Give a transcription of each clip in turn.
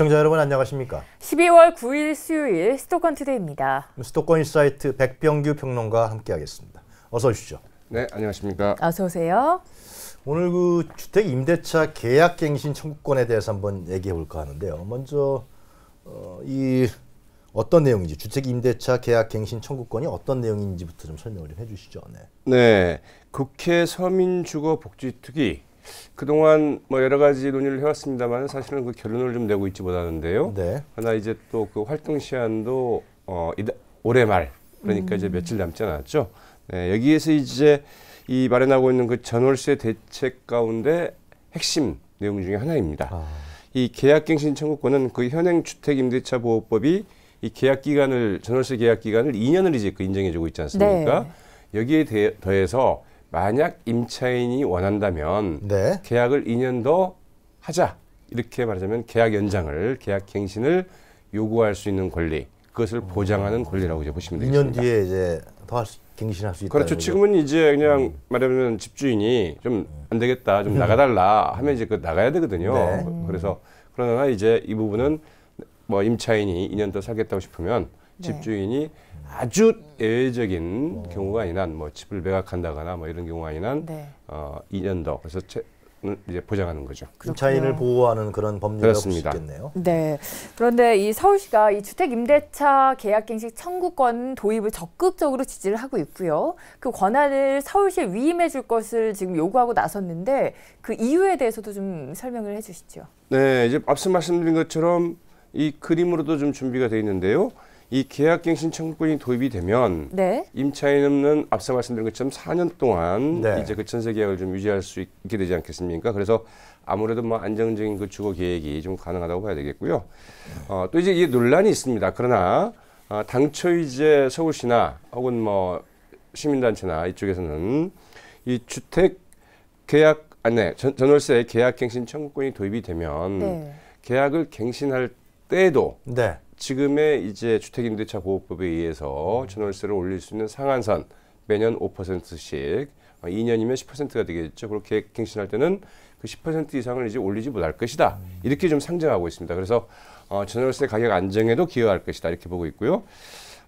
시청자 여러분 안녕하십니까? 12월 9일 수요일 수도권 투데이입니다. 수도권 사이트 백병규 평론가 함께하겠습니다. 어서 오십시오. 네, 안녕하십니까? 어서 오세요. 오늘 그 주택 임대차 계약갱신 청구권에 대해서 한번 얘기해 볼까 하는데요. 먼저 어, 이 어떤 내용인지 주택 임대차 계약갱신 청구권이 어떤 내용인지부터 좀 설명을 좀 해주시죠. 네. 네, 국회 서민주거복지특위 그동안 뭐 여러 가지 논의를 해왔습니다만 사실은 그 결론을 좀 내고 있지 못하는데요. 네. 하나 이제 또 그 활동 시한도 어, 이다, 올해 말 그러니까 음. 이제 며칠 남지 않았죠. 네, 여기에서 이제 이 마련하고 있는 그 전월세 대책 가운데 핵심 내용 중의 하나입니다. 아. 이 계약갱신 청구권은 그 현행 주택 임대차 보호법이 이 계약 기간을 전월세 계약 기간을 2년을 이제 그 인정해주고 있지 않습니까? 네. 여기에 대, 더해서 만약 임차인이 원한다면 네. 계약을 2년 더 하자 이렇게 말하자면 계약 연장을 계약 갱신을 요구할 수 있는 권리 그것을 보장하는 권리라고 이제 보시면 되겠습니다. 2년 뒤에 이제 더 갱신할 수 있다. 그렇죠. 지금은 이제 그냥 음. 말하면 자 집주인이 좀 안 되겠다, 좀 음. 나가달라 하면 이제 그 나가야 되거든요. 네. 그래서 그러나 이제 이 부분은 뭐 임차인이 2년 더 살겠다고 싶으면 네. 집주인이 아주 예외적인 오. 경우가 아 인한 뭐 집을 매각한다거나 뭐 이런 경우가 아 인한 네. 어, 2년도 그래서 채, 이제 보장하는 거죠. 임차인을 그 보호하는 그런 법률이라렇습겠네요 네. 그런데 이 서울시가 이 주택 임대차 계약갱신 청구권 도입을 적극적으로 지지를 하고 있고요. 그 권한을 서울시에 위임해 줄 것을 지금 요구하고 나섰는데 그 이유에 대해서도 좀 설명을 해 주시죠. 네, 이제 앞서 말씀드린 것처럼 이 그림으로도 좀 준비가 돼 있는데요. 이 계약갱신 청구권이 도입이 되면 네. 임차인은 앞서 말씀드린 것처럼 4년 동안 네. 이제 그 전세 계약을 좀 유지할 수 있게 되지 않겠습니까? 그래서 아무래도 뭐 안정적인 그 주거 계획이 좀 가능하다고 봐야 되겠고요. 어, 또 이제 이 논란이 있습니다. 그러나 어, 당초 이제 서울시나 혹은 뭐 시민단체나 이쪽에서는 이 주택 계약 안내 아, 네, 전월세 계약갱신 청구권이 도입이 되면 네. 계약을 갱신할 때도 네. 지금의 이제 주택임대차 보호법에 의해서 전월세를 올릴 수 있는 상한선 매년 5%씩 2년이면 10%가 되겠죠. 그렇게 갱신할 때는 그 10% 이상을 이제 올리지 못할 것이다. 이렇게 좀 상정하고 있습니다. 그래서 어, 전월세 가격 안정에도 기여할 것이다. 이렇게 보고 있고요.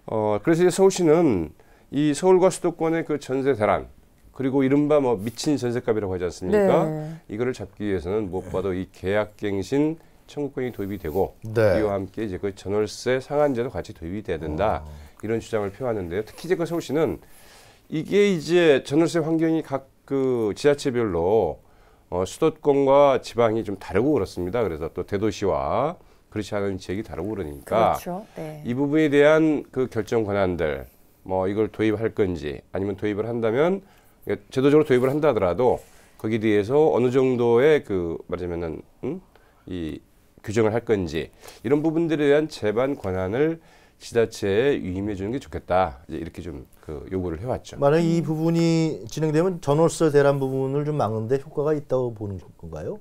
어, 그래서 이제 서울시는 이 서울과 수도권의 그 전세 대란 그리고 이른바 뭐 미친 전세값이라고 하지 않습니까? 네. 이거를 잡기 위해서는 무엇보다도 이 계약갱신 청구권이 도입이 되고 네. 이와 함께 이제 그 전월세 상한제도 같이 도입이 돼야 된다 오. 어. 이런 주장을 표하는데요. 특히 이제 그 서울시는 이게 이제 전월세 환경이 각 그 지자체별로 어, 수도권과 지방이 좀 다르고 그렇습니다. 그래서 또 대도시와 그렇지 않은 지역이 다르고 그러니까 그렇죠. 네. 이 부분에 대한 그 결정 권한들 뭐 이걸 도입할 건지 아니면 도입을 한다면 제도적으로 도입을 한다 하더라도 거기에 대해서 어느 정도의 그 말하자면은 음? 이 규정을 할 건지 이런 부분들에 대한 재반 권한을 지자체에 위임해 주는 게 좋겠다. 이렇게 좀 그 요구를 해왔죠. 만약 이 부분이 진행되면 전월세 대란 부분을 좀 막는데 효과가 있다고 보는 건가요?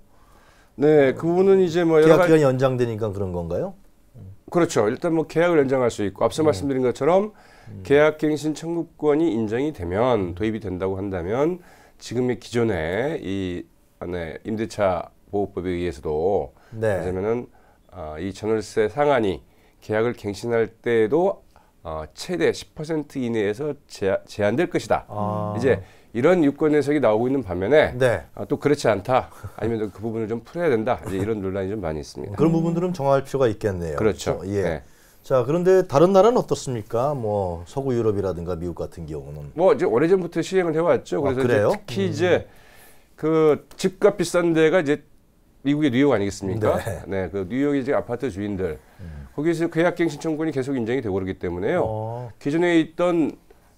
네, 그 부분은 이제 뭐 계약 기간 연장되니까 그런 건가요? 그렇죠. 일단 뭐 계약을 연장할 수 있고 앞서 음. 말씀드린 것처럼 음. 계약갱신 청구권이 인정이 되면 도입이 된다고 한다면 지금의 기존의 이 안에 임대차 보호법에 의해서도 네. 왜냐면은 어, 아, 이 전월세 상한이 계약을 갱신할 때에도 어, 최대 10% 이내에서 제한, 될 것이다. 아. 이제 이런 유권 해석이 나오고 있는 반면에 네. 아, 또 그렇지 않다. 아니면 그 부분을 좀 풀어야 된다. 이제 이런 논란이 좀 많이 있습니다. 그런 부분들은 정할 필요가 있겠네요. 그렇죠. 그렇죠? 예. 네. 자 그런데 다른 나라는 어떻습니까? 뭐 서구 유럽이라든가 미국 같은 경우는 뭐 이제 오래전부터 시행을 해왔죠. 아, 그래서 아, 이제 특히 음. 이제 그 집값 비싼 데가 이제 미국의 뉴욕 아니겠습니까? 네. 네그 뉴욕의 이제 아파트 주인들 음. 거기서 계약갱 그 신청권이 계속 인정이 되고 그러기 때문에요. 어. 기존에 있던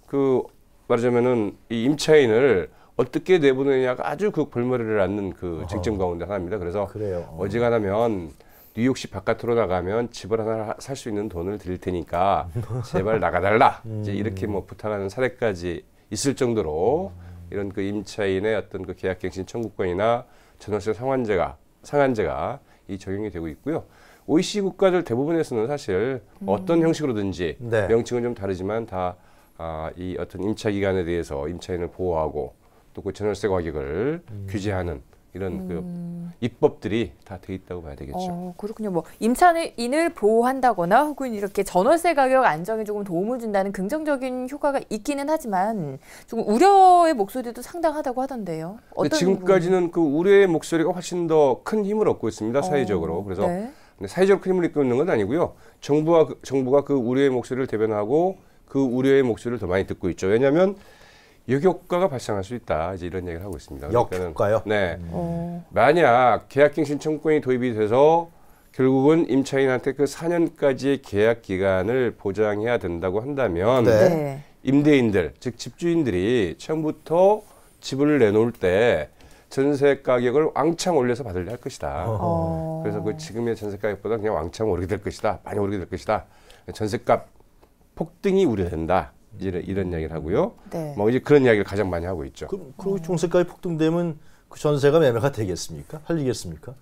그 말하자면은 이 임차인을 어떻게 내보내냐가 아주 그볼머리를 앓는 그어 쟁점 가운데 하나입니다. 그래서 어. 어지간하면 뉴욕시 바깥으로 나가면 집을 하나 살 수 있는 돈을 드릴 테니까 제발 나가달라. 음. 이제 이렇게 뭐 부탁하는 사례까지 있을 정도로 음. 이런 그 임차인의 어떤 그 계약갱신 청구권이나 전월세 상환제가 상한제가 이 적용이 되고 있고요. OECD 국가들 대부분에서는 사실 음. 어떤 형식으로든지 네. 명칭은 좀 다르지만 다 아, 어떤 임차 기간에 대해서 임차인을 보호하고 또그 전월세 가격을 음. 규제하는 이런 그 음. 그 입법들이 다 돼 있다고 봐야 되겠죠. 어, 그렇군요. 뭐 임차인을 보호한다거나 혹은 이렇게 전월세 가격 안정에 조금 도움을 준다는 긍정적인 효과가 있기는 하지만 조금 우려의 목소리도 상당하다고 하던데요. 지금까지는 부분이? 그 우려의 목소리가 훨씬 더 큰 힘을 얻고 있습니다. 어, 사회적으로. 어, 그래서 네. 사회적 큰 힘을 이는건 아니고요. 정부와 그, 정부가 그 우려의 목소리를 대변하고 그 우려의 목소리를 더 많이 듣고 있죠. 왜냐하면 역효과가 발생할 수 있다. 이제 이런 얘기를 하고 있습니다. 역효과요? 네. 음. 어. 만약 계약갱신 청구권이 도입이 돼서 결국은 임차인한테 그 4년까지의 계약 기간을 보장해야 된다고 한다면 네. 네. 임대인들, 즉 집주인들이 처음부터 집을 내놓을 때 전세 가격을 왕창 올려서 받으려 할 것이다. 어 그래서 그 지금의 전세 가격보다 그냥 왕창 오르게 될 것이다. 많이 오르게 될 것이다. 전세값 폭등이 우려된다. 이런, 이런 이야기를 하고요. 네. 뭐 이제 그런 이야기를 가장 많이 하고 있죠. 그럼 그리 종세가이 폭등되면 그 전세가 매매가 되겠습니까? 팔리겠습니까?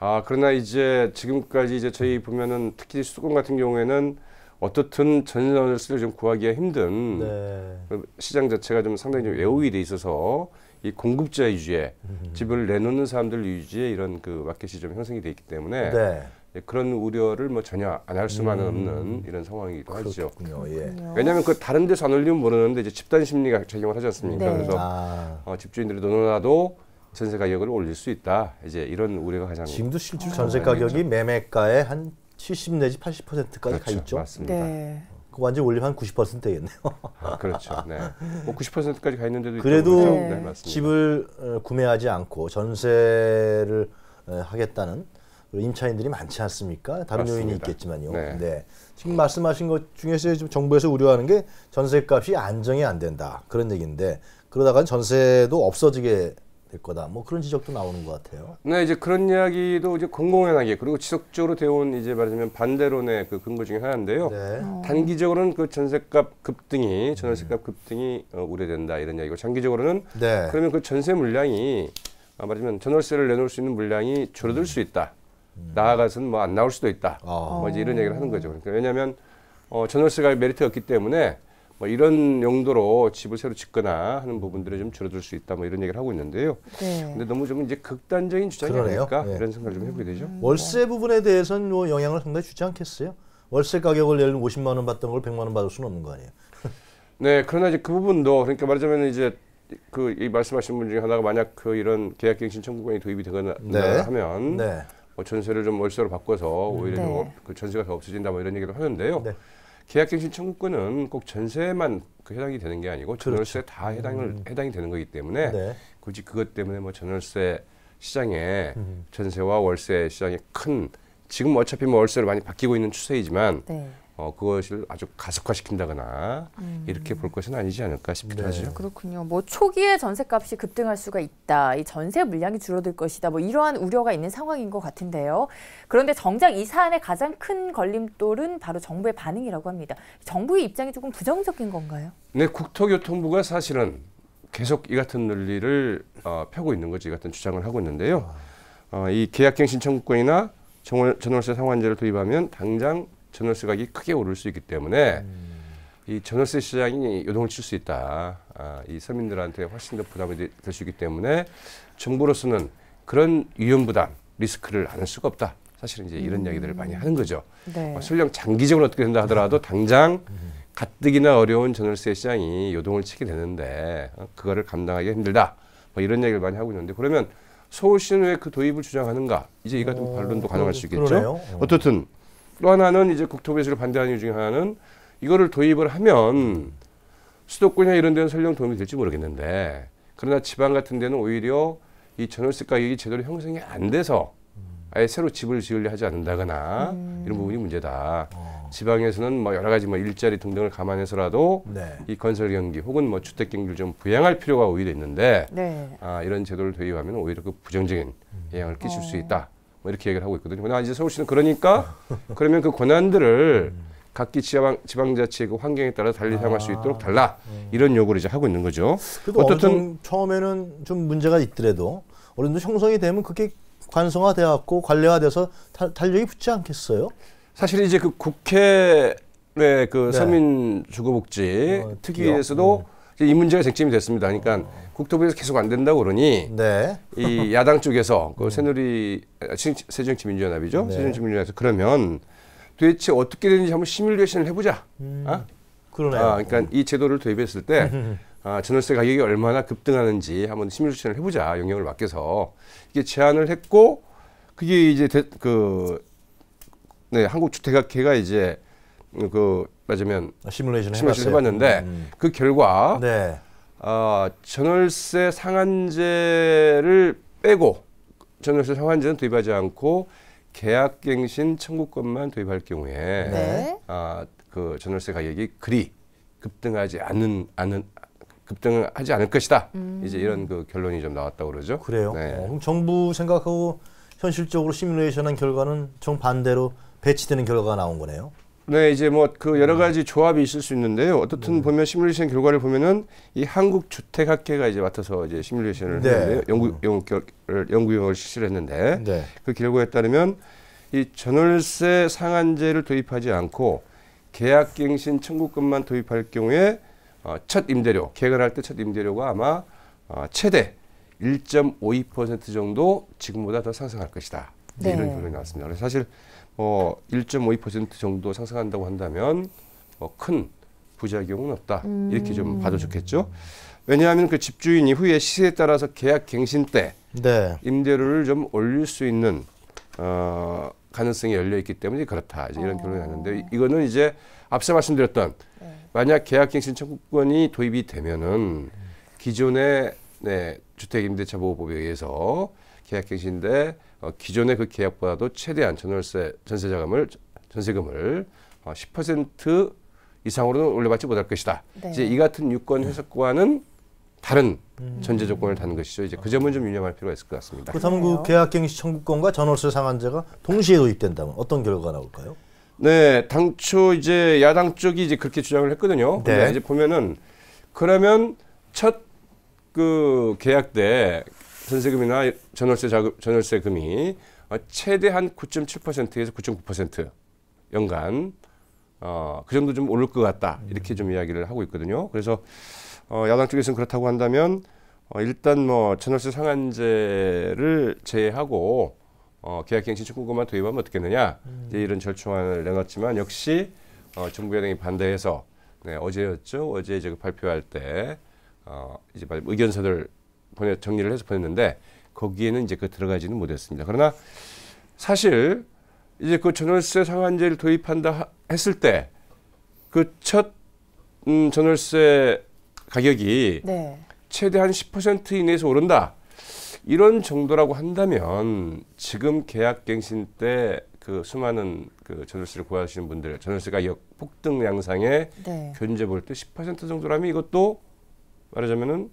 아 그러나 이제 지금까지 이제 저희 보면은 특히 수도권 같은 경우에는 어떻든 전세를 좀 구하기가 힘든 네. 시장 자체가 좀 상당히 좀외우이돼 있어서 이 공급자 위주의 집을 내놓는 사람들 위주의 이런 그 마켓이 좀 형성이 돼 있기 때문에 네. 예, 그런 우려를 뭐 전혀 안 할 수만은 음. 없는 이런 상황이기도 하죠. 예. 왜냐하면 그 다른 데서 안 올리면 모르는데 이제 집단 심리가 작용을 하지 않습니까? 네. 그래서 아. 어, 집주인들이 너나도 전세 가격을 올릴 수 있다. 이제 이런 우려가 가장 지금도 실질 전세 가격이 매매가의 한 70 내지 80%까지 그렇죠. 가 있죠. 맞습니다. 네. 완전 올리면 한 90% 되겠네요. 아, 그렇죠. 네. 뭐 90%까지 가 있는데도 그래도 그렇죠? 네. 네, 집을 어, 구매하지 않고 전세를 어, 하겠다는 임차인들이 많지 않습니까? 다른 맞습니다. 요인이 있겠지만요. 네. 네. 지금 말씀하신 것 중에서 지금 정부에서 우려하는 게 전세값이 안정이 안 된다 그런 얘기인데 그러다가 전세도 없어지게 될 거다. 뭐 그런 지적도 나오는 것 같아요. 네, 이제 그런 이야기도 이제 공공연하게 그리고 지속적으로 되온 이제 말하자면 반대론의 그 근거 중에 하나인데요. 네. 어. 단기적으로는 그 전세값 급등이 전월세값 음. 급등이 어, 우려된다 이런 이야기고 장기적으로는 네. 그러면 그 전세 물량이 아, 말하자면 전월세를 내놓을 수 있는 물량이 줄어들 음. 수 있다. 나아가서는 뭐 안 나올 수도 있다. 어. 뭐 이제 이런 얘기를 하는 거죠. 음. 그러니까 왜냐하면 어, 전월세가 메리트가 없기 때문에 뭐 이런 용도로 집을 새로 짓거나 하는 부분들이 좀 줄어들 수 있다 뭐 이런 얘기를 하고 있는데요. 네. 근데 너무 좀 이제 극단적인 주장이 그러네요. 아닐까 네. 이런 생각을 좀 해보게 되죠. 음, 월세 부분에 대해서는 뭐 영향을 상당히 주지 않겠어요. 월세 가격을 예를 들면 50만 원 받던 걸 100만 원 받을 수는 없는 거 아니에요. 네, 그러나 이제 그 부분도 그러니까 말하자면 이제 그 이 말씀하신 분 중에 하나가 만약 그 이런 계약갱신 청구권이 도입이 되거나 네. 하면 네. 뭐 전세를 좀 월세로 바꿔서 음, 오히려 네. 좀그 전세가 더 없어진다 뭐 이런 얘기를 하는데요. 네. 계약갱신 청구권은 꼭 전세만 그 해당이 되는 게 아니고 그렇죠. 전월세 그렇죠. 다 해당을 음. 해당이 되는 거기 때문에 네. 굳이 그것 때문에 뭐 전월세 시장에 음. 전세와 월세 시장에 큰 지금 어차피 뭐 월세를 많이 바뀌고 있는 추세이지만 네. 어, 그것을 아주 가속화시킨다거나 음. 이렇게 볼 것은 아니지 않을까 싶기도 네. 하죠. 그렇군요. 뭐 초기에 전세값이 급등할 수가 있다. 이 전세 물량이 줄어들 것이다. 뭐 이러한 우려가 있는 상황인 것 같은데요. 그런데 정작 이 사안의 가장 큰 걸림돌은 바로 정부의 반응이라고 합니다. 정부의 입장이 조금 부정적인 건가요? 네, 국토교통부가 사실은 계속 이 같은 논리를 어, 펴고 있는 거죠. 이 같은 주장을 하고 있는데요. 아. 어, 이 계약갱신 청구권이나 전월세 상환제를 도입하면 당장 전월세 가격이 크게 오를 수 있기 때문에 음. 이 전월세 시장이 요동을 칠 수 있다. 아, 이 서민들한테 훨씬 더 부담이 될 수 있기 때문에 정부로서는 그런 위험 부담 리스크를 안을 수가 없다. 사실은 이제 이런 음. 이야기들을 많이 하는 거죠. 네. 뭐 설령 장기적으로 어떻게 된다 하더라도 당장 음. 가뜩이나 어려운 전월세 시장이 요동을 치게 되는데 어, 그거를 감당하기 힘들다. 뭐 이런 이야기를 많이 하고 있는데 그러면 서울시는 왜 그 도입을 주장하는가? 이제 이 같은 오, 어, 반론도 가능할 수 있겠죠. 그러네요. 어. 어떻든 또 하나는 이제 국토배수를 반대하는 이유 중에 하나는 이거를 도입을 하면 수도권이나 이런 데는 설령 도움이 될지 모르겠는데 그러나 지방 같은 데는 오히려 이 전월세 가격이 제대로 형성이 안 돼서 아예 새로 집을 지으려 하지 않는다거나 음. 이런 부분이 문제다. 어. 지방에서는 뭐 여러 가지 뭐 일자리 등등을 감안해서라도 네. 이 건설 경기 혹은 뭐 주택 경기를 좀 부양할 필요가 오히려 있는데 네. 아, 이런 제도를 도입하면 오히려 그 부정적인 음. 영향을 끼칠 어. 수 있다. 뭐 이렇게 얘기를 하고 있거든요. 그러나 아, 이제 서울시는 그러니까 그러면 그 권한들을 음. 각기 지방, 지방자치의 그 환경에 따라 달리 사용할 수 아. 있도록 달라 음. 이런 요구를 이제 하고 있는 거죠. 어쨌든 처음에는 좀 문제가 있더라도 어느 정도 형성이 되면 그게 관성화돼갖고 관례화돼서 타, 탄력이 붙지 않겠어요? 사실 이제 그 국회 의그 네. 그 네. 서민주거복지 어, 특위에서도 네. 이 문제가 쟁점이 됐습니다. 그러니까 국토부에서 계속 안 된다고 그러니 네. 이 야당 쪽에서 그 새누리 아, 새정치민주연합이죠. 네. 새정치민주연합에서 그러면 도대체 어떻게 되는지 한번 시뮬레이션을 해보자. 음, 어? 아? 그러네 아, 그러니까 음. 이 제도를 도입했을 때 아, 전월세 가격이 얼마나 급등하는지 한번 시뮬레이션을 해보자. 영역을 맡겨서 이게 제안을 했고 그게 이제 그 네, 한국주택학회가 이제 그 맞으면 아, 시뮬레이션을, 해봤는데 음, 음. 그 결과 네. 어, 전월세 상한제를 빼고 전월세 상한제는 도입하지 않고 계약갱신 청구권만 도입할 경우에 네. 어, 그 전월세 가격이 그리 급등하지 않는 않는 급등하지 않을 것이다. 음. 이제 이런 그 결론이 좀 나왔다고 그러죠. 그래요. 네. 어, 그럼 정부 생각하고 현실적으로 시뮬레이션한 결과는 정반대로 배치되는 결과가 나온 거네요. 네, 이제 뭐 그 여러 음. 가지 조합이 있을 수 있는데요. 어떻든 네. 보면 시뮬레이션 결과를 보면은 이 한국 주택 학회가 이제 맡아서 이제 시뮬레이션을 네. 했는데 연구 음. 연구결 연구용을 실시를 했는데 네. 그 결과에 따르면 이 전월세 상한제를 도입하지 않고 계약갱신 청구금만 도입할 경우에 어, 첫 임대료 계약을 할 때 첫 임대료가 아마 어, 최대 1.52% 정도 지금보다 더 상승할 것이다. 네. 이런 결론이 나왔습니다. 그래서 사실 어, 1.52% 정도 상승한다고 한다면 어, 큰 부작용은 없다. 음. 이렇게 좀 음. 봐도 좋겠죠. 왜냐하면 그 집주인 이후에 시세에 따라서 계약 갱신 때 네. 임대료를 좀 올릴 수 있는 어, 가능성이 열려 있기 때문에 그렇다. 이제 이런 어. 결론이 났는데 이거는 이제 앞서 말씀드렸던 네. 만약 계약 갱신 청구권이 도입이 되면은 기존의 네, 주택임대차 보호법에 의해서 계약 갱신대 어, 기존의 그 계약보다도 최대한 전월세 전세자금을 전세금을 어, 10% 이상으로는 올려받지 못할 것이다. 네. 이제 이 같은 유권 네. 해석과는 다른 음. 전제 조건을 다는 것이죠. 이제 그 점은 좀 유념할 필요가 있을 것 같습니다. 그렇다면 그 계약갱신 청구권과 전월세 상한제가 동시에 도입된다면 어떤 결과가 나올까요? 네, 당초 이제 야당 쪽이 이제 그렇게 주장을 했거든요. 네. 이제 보면은 그러면 첫 그 계약 때 전세금이나 전월세 자금, 전월세금이 어, 최대한 9.7%에서 9.9% 연간 어, 그 정도 좀 오를 것 같다 이렇게 좀 이야기를 하고 있거든요. 그래서 어, 야당 쪽에서는 그렇다고 한다면 어, 일단 뭐 전월세 상한제를 제외하고 어, 계약갱신 청구금만 도입하면 어떻겠느냐 음. 이제 이런 절충안을 내놨지만 역시 어, 정부 여당이 반대해서 네, 어제였죠 어제 이제 그 발표할 때 어, 이제 의견서를 보내 정리를 해서 보냈는데 거기에는 이제 그 들어가지는 못했습니다. 그러나 사실 이제 그 전월세 상한제를 도입한다 했을 때 그 첫 음, 전월세 가격이 네. 최대한 10% 이내에서 오른다. 이런 정도라고 한다면 지금 계약갱신 때 그 수많은 그 전월세를 구하시는 분들 전월세 가역 폭등 양상에 네. 견제 볼 때 10% 정도라면 이것도 말하자면은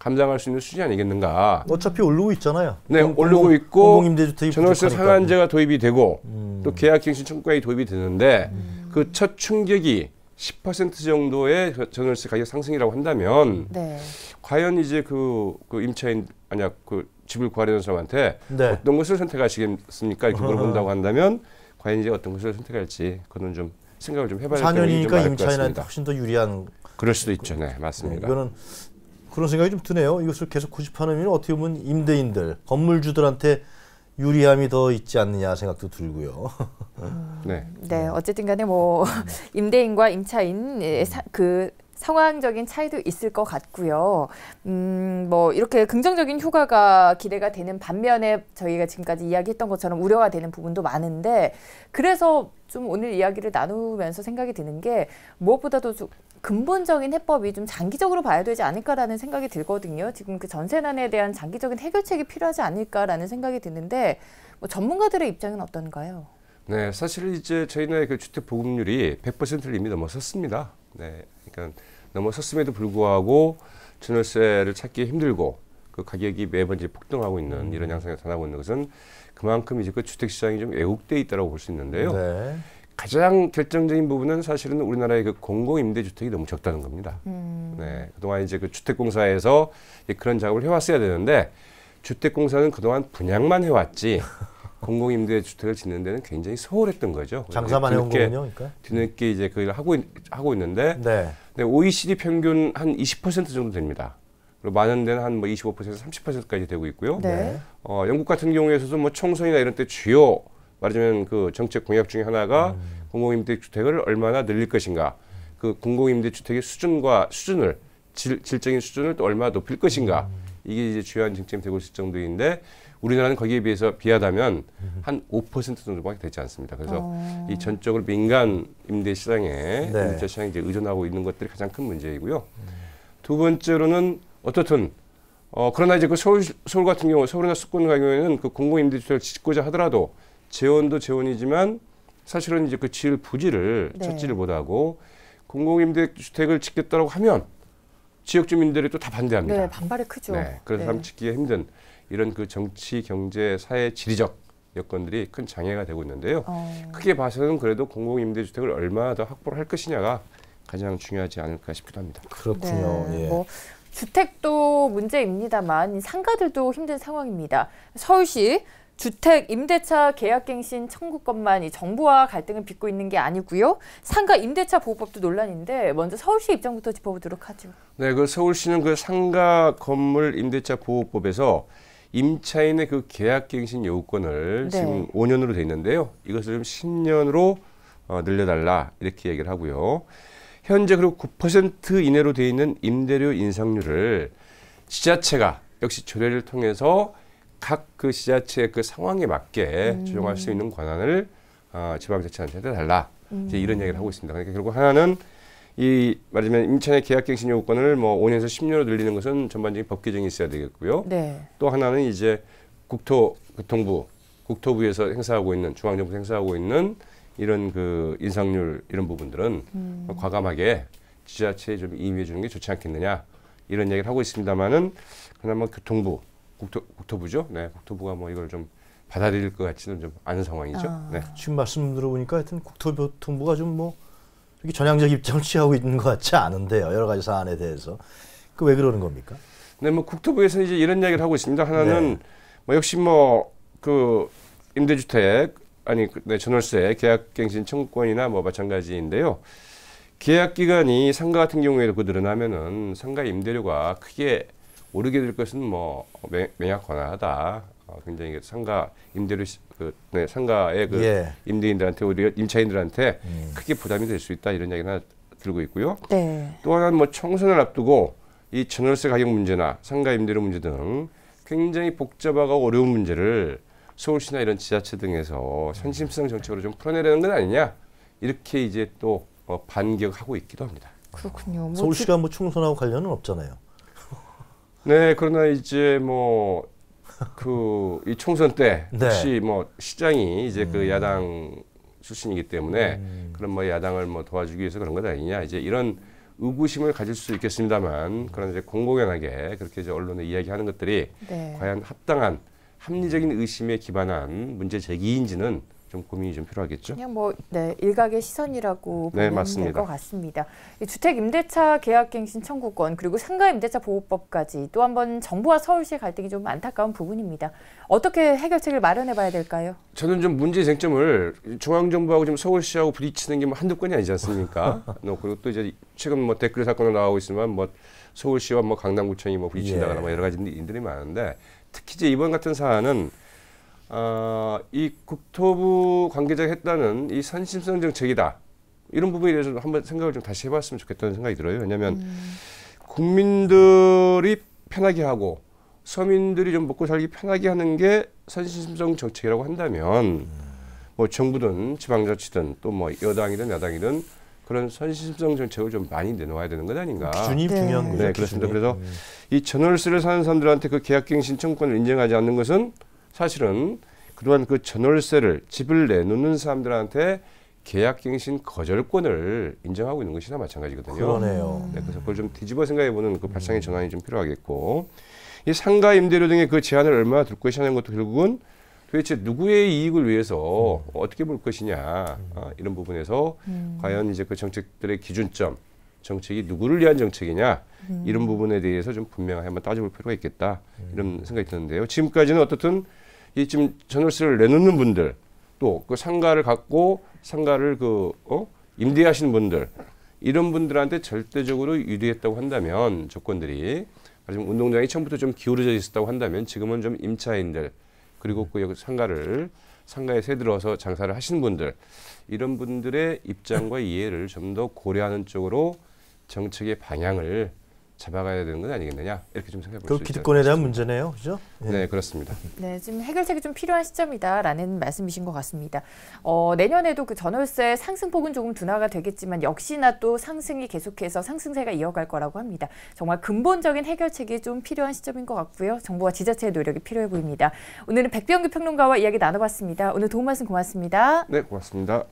감당할 수 있는 수준이 아니겠는가. 어차피 오르고 있잖아요. 네, 공공, 오르고 있고 전월세 상한제가 도입이 되고 음. 또 계약갱신 청구권이 도입이 되는데 음. 그첫 충격이 10% 정도의 전월세 가격 상승이라고 한다면 네. 과연 이제 그, 그 임차인 아니야 그 집을 구하려는 사람한테 네. 어떤 것을 선택하시겠습니까 이렇게 물어본다고 한다면 과연 이제 어떤 것을 선택할지 그는 좀 생각을 좀 해봐야 될 것 같습니다. 4년이니까 임차인한테 훨씬 더 유리한 그럴 수도 있죠. 그 네, 맞습니다. 네, 이거는 그런 생각이 좀 드네요. 이것을 계속 고집하는 의미는 어떻게 보면 임대인들, 건물주들한테 유리함이 더 있지 않느냐 생각도 들고요. 음, 네. 네, 어쨌든 간에 뭐 음. 임대인과 임차인 그 상황적인 차이도 있을 것 같고요. 음, 뭐 이렇게 긍정적인 효과가 기대가 되는 반면에 저희가 지금까지 이야기했던 것처럼 우려가 되는 부분도 많은데 그래서 좀 오늘 이야기를 나누면서 생각이 드는 게 무엇보다도 좀 근본적인 해법이 좀 장기적으로 봐야 되지 않을까라는 생각이 들거든요. 지금 그 전세난에 대한 장기적인 해결책이 필요하지 않을까라는 생각이 드는데 뭐 전문가들의 입장은 어떤가요? 네, 사실 이제 저희 나의그 주택 보급률이 100%를 이미 넘어섰습니다. 네, 그러니까 넘어섰음에도 불구하고 전월세를 찾기 힘들고 그 가격이 매번 이제 폭등하고 있는 음. 이런 양상이 나타나고 있는 것은 그만큼 이제 그 주택 시장이 좀 애국돼 있다라고 볼 수 있는데요. 네. 가장 결정적인 부분은 사실은 우리나라의 그 공공 임대 주택이 너무 적다는 겁니다. 음. 네, 그동안 이제 그 주택공사에서 그런 작업을 해왔어야 되는데 주택공사는 그동안 분양만 해왔지 공공임대 주택을 짓는 데는 굉장히 소홀했던 거죠. 장사만 해온 거군요. 그러니까. 뒤늦게 이제 그 일을 하고, 하고 있는데 네. 근 OECD 평균 한 20% 정도 됩니다. 그리고 많은 데는 한 뭐 25%에서 30%까지 되고 있고요. 네. 어, 영국 같은 경우에서도 뭐 총선이나 이런 때 주요 말하자면 그 정책 공약 중에 하나가 음. 공공임대 주택을 얼마나 늘릴 것인가. 그 공공임대 주택의 수준과 수준을 질, 질적인 수준을 또 얼마나 높일 것인가. 음. 이게 이제 주요한 쟁점이 되고 있을 정도인데 우리나라는 거기에 비해서 비하다면 한 5% 정도밖에 되지 않습니다. 그래서 어. 이 전적으로 민간 임대 시장에 네. 임대 시장에 이제 의존하고 있는 것들이 가장 큰 문제이고요. 두 번째로는 어떻든 어, 그러나 이제 그 서울, 서울 같은 경우, 서울이나 수권 같은 경우에는 그 공공임대주택을 짓고자 하더라도 재원도 재원이지만 사실은 이제 그 지을 부지를 네. 찾지를 못하고 공공임대주택을 짓겠다고 하면 지역 주민들이 또 다 반대합니다. 네, 반발이 크죠. 네, 그래서 네. 참 짓기가 힘든 이런 그 정치, 경제, 사회, 지리적 여건들이 큰 장애가 되고 있는데요. 어. 크게 봐서는 그래도 공공임대주택을 얼마나 더 확보를 할 것이냐가 가장 중요하지 않을까 싶기도 합니다. 그렇군요. 네, 예. 뭐 주택도 문제입니다만 상가들도 힘든 상황입니다. 서울시 주택 임대차 계약갱신 청구권만 이 정부와 갈등을 빚고 있는 게 아니고요. 상가 임대차 보호법도 논란인데 먼저 서울시 입장부터 짚어보도록 하죠. 네, 그 서울시는 그 상가 건물 임대차 보호법에서 임차인의 그 계약갱신 요건을 네. 지금 5년으로 돼 있는데요. 이것을 좀 10년으로 어, 늘려달라 이렇게 얘기를 하고요. 현재 그리고 9% 이내로 돼 있는 임대료 인상률을 지자체가 역시 조례를 통해서 각 그 지자체의 그 상황에 맞게 음. 조정할 수 있는 권한을 어, 아, 지방자치단체한테 달라 음. 이제 이런 얘기를 하고 있습니다. 그러니까 결국 하나는 이 말하자면 임차인의 계약갱신 요건을 뭐 5년에서 10년으로 늘리는 것은 전반적인 법 개정이 있어야 되겠고요. 네. 또 하나는 이제 국토교통부, 국토부에서 행사하고 있는 중앙정부 행사하고 있는 이런 그 인상률 이런 부분들은 음. 과감하게 지자체에 좀 임의해 주는 게 좋지 않겠느냐 이런 얘기를 하고 있습니다만은 그나마 교통부, 국토, 국토부죠. 네, 국토부가 뭐 이걸 좀 받아들일 것 같지는 좀 않은 상황이죠. 아. 네. 지금 말씀 들어보니까 하여튼 국토교통부가 좀뭐 그렇게 전향적 입장을 취하고 있는 것 같지 않은데요. 여러 가지 사안에 대해서. 그 왜 그러는 겁니까? 네, 뭐 국토부에서는 이제 이런 이야기를 하고 있습니다. 하나는 네. 뭐 역시 뭐 그 임대주택 아니 그, 네, 전월세 계약갱신 청구권이나 뭐 마찬가지인데요. 계약 기간이 상가 같은 경우에도 그 늘어나면은 상가 임대료가 크게 오르게 될 것은 뭐 맹, 약권화하다 어, 굉장히 상가 임대료 그 네, 상가의 그 예. 임대인들한테 우리 임차인들한테 음. 크게 부담이 될 수 있다 이런 이야기나 들고 있고요. 네. 또 하나는 뭐 총선을 앞두고 이 전월세 가격 문제나 상가 임대료 문제 등 굉장히 복잡하고 어려운 문제를 서울시나 이런 지자체 등에서 선심성 정책으로 좀 풀어내려는 건 아니냐 이렇게 이제 또 어, 반격하고 있기도 합니다. 그렇군요. 뭐 서울시가 뭐 총선하고 관련은 없잖아요. 네, 그러나 이제 뭐 그이 총선 때 네. 혹시 뭐 시장이 이제 그 음. 그 야당 출신이기 때문에 음. 그런 뭐 야당을 뭐 도와주기 위해서 그런 것 아니냐 이제 이런 의구심을 가질 수 있겠습니다만 음. 그런 이제 공공연하게 그렇게 이제 언론에 이야기하는 것들이 네. 과연 합당한 합리적인 의심에 기반한 문제 제기인지는 좀 고민이 좀 필요하겠죠. 그냥 뭐 네, 일각의 시선이라고 네, 보면 네, 될것 같습니다. 주택 임대차 계약갱신 청구권 그리고 상가 임대차 보호법까지 또 한 번 정부와 서울시의 갈등이 좀 안타까운 부분입니다. 어떻게 해결책을 마련해 봐야 될까요? 저는 좀 문제 쟁점을 중앙 정부하고 지 서울시하고 부딪히는 게 뭐 한두 건이 아니지 않습니까? 뭐 그리고 또 이제 최근 뭐 댓글 사건도 나오고 있지만 뭐 서울시와 뭐 강남구청이 뭐 부딪힌다거나 예. 뭐 여러 가지 일들이 많은데 특히 이제 이번 같은 사안은 아, 이 국토부 관계자가 했다는 이선심성 정책이다. 이런 부분에 대해서 한번 생각을 좀 다시 해봤으면 좋겠다는 생각이 들어요. 왜냐하면 음. 국민들이 편하게 하고 서민들이 좀 먹고 살기 편하게 하는 게선심성 정책이라고 한다면 뭐 정부든 지방자치든 또 뭐 여당이든 야당이든 그런 선심성 정책을 좀 많이 내놓아야 되는 것 아닌가. 기준이 네. 중요한 거죠. 네, 그렇습니다. 기준이. 그래서 네. 이 전월세를 사는 사람들한테 그 계약갱신 청구권을 인정하지 않는 것은 사실은 그동안 그 전월세를 집을 내놓는 사람들한테 계약갱신 거절권을 인정하고 있는 것이나 마찬가지거든요. 그러네요. 네, 그래서 그걸 좀 뒤집어 생각해보는 그 발상의 음. 전환이 좀 필요하겠고 이 상가 임대료 등의 그 제한을 얼마나 둘 것이냐는 것도 결국은 도대체 누구의 이익을 위해서 음. 어떻게 볼 것이냐 음. 아, 이런 부분에서 음. 과연 이제 그 정책들의 기준점 정책이 누구를 위한 정책이냐 음. 이런 부분에 대해서 좀 분명히 한번 따져볼 필요가 있겠다 이런 생각이 드는데요. 지금까지는 어떻든 이 지금 전월세를 내놓는 분들 또 그 상가를 갖고 상가를 그 어? 임대하시는 분들 이런 분들한테 절대적으로 유리했다고 한다면 조건들이 지금 운동장이 처음부터 좀 기울어져 있었다고 한다면 지금은 좀 임차인들 그리고 그 상가를 상가에 새 들어서 장사를 하시는 분들 이런 분들의 입장과 이해를 좀 더 고려하는 쪽으로 정책의 방향을 잡아가야 되는 건 아니겠느냐 이렇게 좀 생각해 볼 수 있죠. 그 기득권에 대한 문제네요, 그죠 네. 네, 그렇습니다. 네, 지금 해결책이 좀 필요한 시점이다라는 말씀이신 것 같습니다. 어, 내년에도 그 전월세 상승폭은 조금 둔화가 되겠지만 역시나 또 상승이 계속해서 상승세가 이어갈 거라고 합니다. 정말 근본적인 해결책이 좀 필요한 시점인 것 같고요. 정부와 지자체의 노력이 필요해 보입니다. 오늘은 백병규 평론가와 이야기 나눠봤습니다. 오늘 도움 말씀 고맙습니다. 네, 고맙습니다.